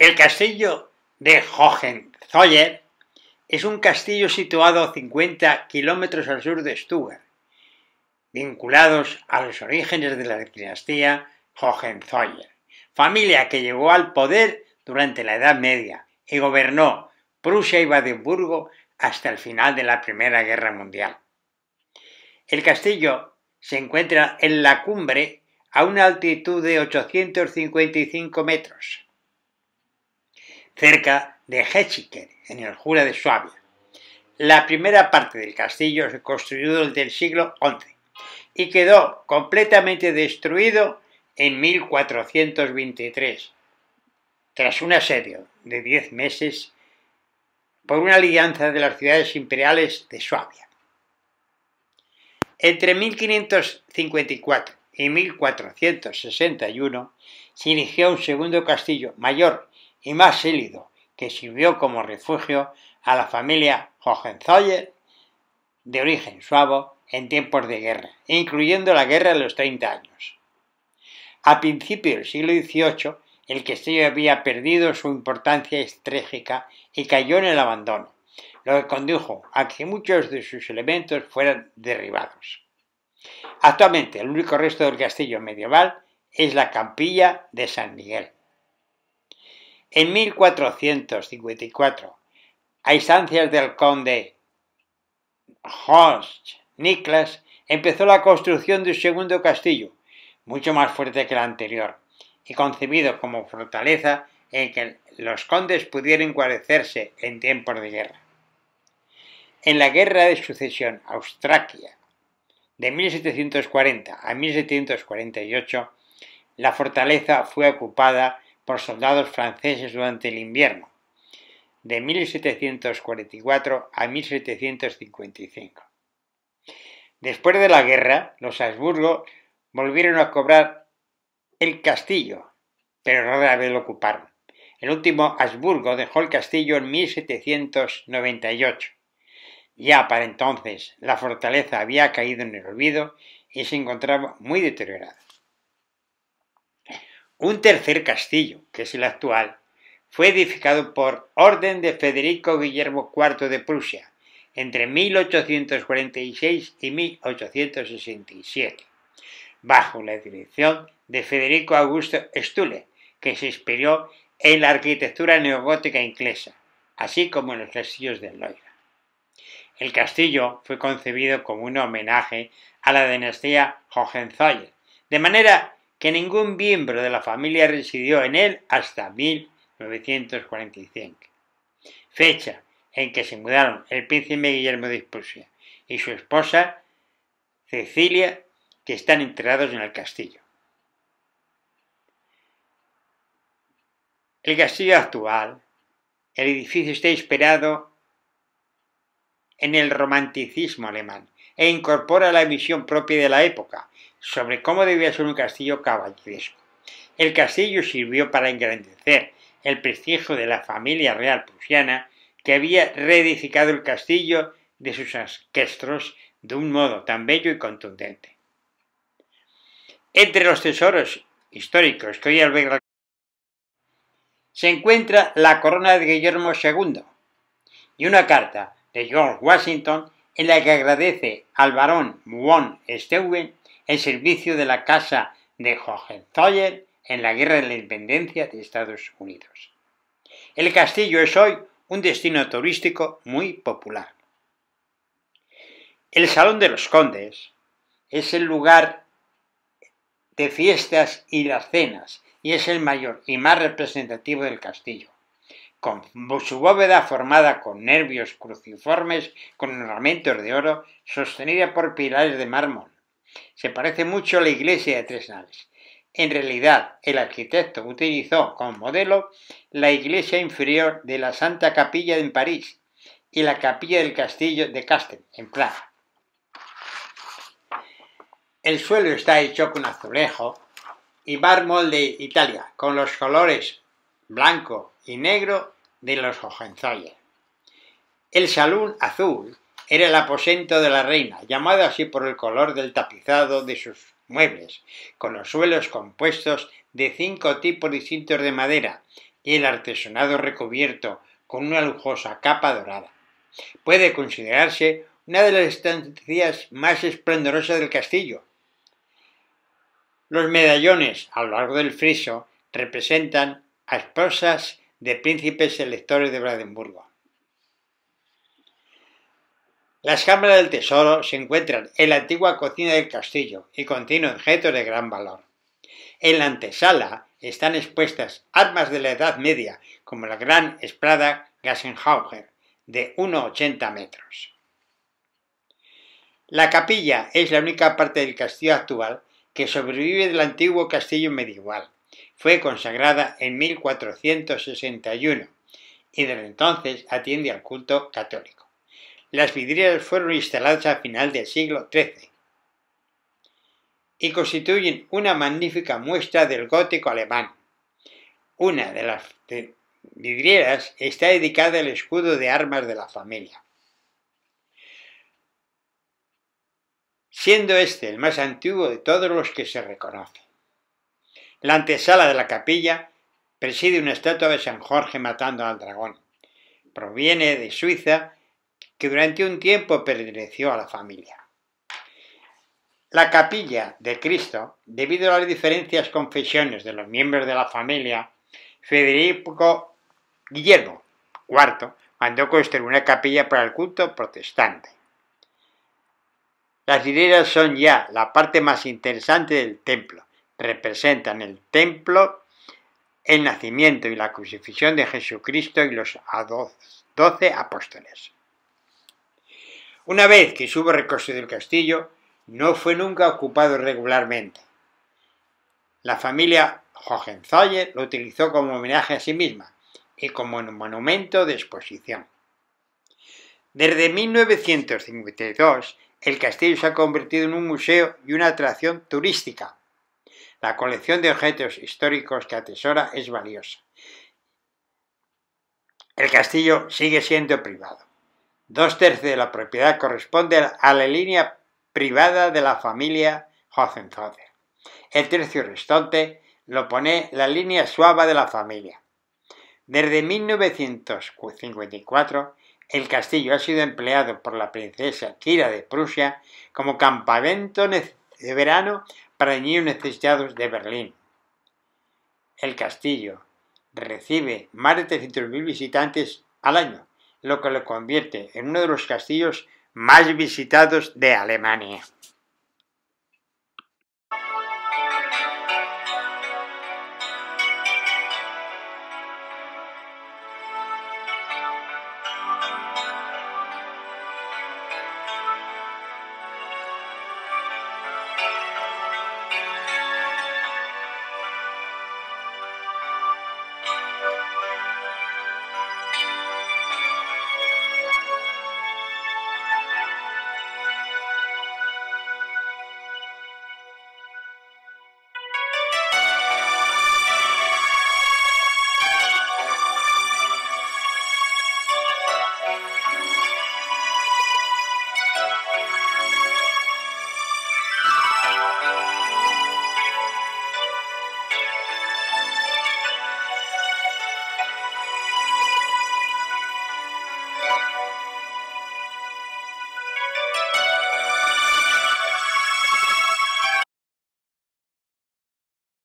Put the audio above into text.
El castillo de Hohenzollern es un castillo situado a 50 kilómetros al sur de Stuttgart, vinculados a los orígenes de la dinastía Hohenzollern, familia que llegó al poder durante la Edad Media y gobernó Prusia y Badenburgo hasta el final de la Primera Guerra Mundial. El castillo se encuentra en la cumbre a una altitud de 855 metros cerca de Hechiker, en el Jura de Suabia. La primera parte del castillo se construyó desde el siglo XI y quedó completamente destruido en 1423, tras un asedio de diez meses por una alianza de las ciudades imperiales de Suabia. Entre 1554 y 1461 se erigió un segundo castillo mayor y más sólido que sirvió como refugio a la familia Hohenzollern de origen suavo en tiempos de guerra, incluyendo la guerra de los 30 años. A principios del siglo XVIII, el castillo había perdido su importancia estratégica y cayó en el abandono, lo que condujo a que muchos de sus elementos fueran derribados. Actualmente, el único resto del castillo medieval es la campilla de San Miguel, en 1454, a instancias del conde Horst Niklas, empezó la construcción de un segundo castillo, mucho más fuerte que el anterior, y concebido como fortaleza en que los condes pudieran guarecerse en tiempos de guerra. En la Guerra de Sucesión Austraquia de 1740 a 1748, la fortaleza fue ocupada por soldados franceses durante el invierno, de 1744 a 1755. Después de la guerra, los Habsburgo volvieron a cobrar el castillo, pero rara vez lo ocuparon. El último Habsburgo dejó el castillo en 1798. Ya para entonces la fortaleza había caído en el olvido y se encontraba muy deteriorada. Un tercer castillo, que es el actual, fue edificado por orden de Federico Guillermo IV de Prusia entre 1846 y 1867, bajo la dirección de Federico Augusto Stule, que se inspiró en la arquitectura neogótica inglesa, así como en los castillos de Loira. El castillo fue concebido como un homenaje a la dinastía Hohenzollern, de manera que ningún miembro de la familia residió en él hasta 1945, fecha en que se mudaron el príncipe Guillermo de Prusia y su esposa Cecilia, que están enterrados en el castillo. El castillo actual, el edificio está inspirado en el romanticismo alemán e incorpora la visión propia de la época sobre cómo debía ser un castillo caballeresco. El castillo sirvió para engrandecer el prestigio de la familia real prusiana que había reedificado el castillo de sus ancestros de un modo tan bello y contundente. Entre los tesoros históricos que hoy alberga se encuentra la corona de Guillermo II y una carta de George Washington en la que agradece al barón von Steuben el servicio de la casa de Hohenzollern en la Guerra de la Independencia de Estados Unidos. El castillo es hoy un destino turístico muy popular. El Salón de los Condes es el lugar de fiestas y las cenas y es el mayor y más representativo del castillo con su bóveda formada con nervios cruciformes con ornamentos de oro, sostenida por pilares de mármol. Se parece mucho a la iglesia de Tres Naves. En realidad, el arquitecto utilizó como modelo la iglesia inferior de la Santa Capilla en París y la capilla del castillo de Castel, en Praga. El suelo está hecho con azulejo y mármol de Italia, con los colores blanco y negro de los Hohenzollern. El salón azul era el aposento de la reina, llamado así por el color del tapizado de sus muebles, con los suelos compuestos de cinco tipos distintos de madera y el artesonado recubierto con una lujosa capa dorada. Puede considerarse una de las estancias más esplendorosas del castillo. Los medallones a lo largo del friso representan a esposas de príncipes electores de Brandenburgo. Las cámaras del tesoro se encuentran en la antigua cocina del castillo y contienen objetos de gran valor. En la antesala están expuestas armas de la Edad Media, como la gran esprada Gassenhauger, de 1,80 metros. La capilla es la única parte del castillo actual que sobrevive del antiguo castillo medieval, fue consagrada en 1461 y desde entonces atiende al culto católico. Las vidrieras fueron instaladas a final del siglo XIII y constituyen una magnífica muestra del gótico alemán. Una de las vidrieras está dedicada al escudo de armas de la familia. Siendo este el más antiguo de todos los que se reconocen. La antesala de la capilla preside una estatua de San Jorge matando al dragón. Proviene de Suiza, que durante un tiempo perteneció a la familia. La capilla de Cristo, debido a las diferencias confesiones de los miembros de la familia, Federico Guillermo IV mandó construir una capilla para el culto protestante. Las hileras son ya la parte más interesante del templo, representan el templo, el nacimiento y la crucifixión de Jesucristo y los doce apóstoles. Una vez que hubo reconstruido el castillo, no fue nunca ocupado regularmente. La familia Hohenzollern lo utilizó como homenaje a sí misma y como monumento de exposición. Desde 1952, el castillo se ha convertido en un museo y una atracción turística, la colección de objetos históricos que atesora es valiosa. El castillo sigue siendo privado. Dos tercios de la propiedad corresponde a la línea privada de la familia Hohenzollern. El tercio restante lo pone la línea suave de la familia. Desde 1954, el castillo ha sido empleado por la princesa Kira de Prusia como campamento de verano para niños necesitados de Berlín. El castillo recibe más de 300.000 visitantes al año, lo que lo convierte en uno de los castillos más visitados de Alemania.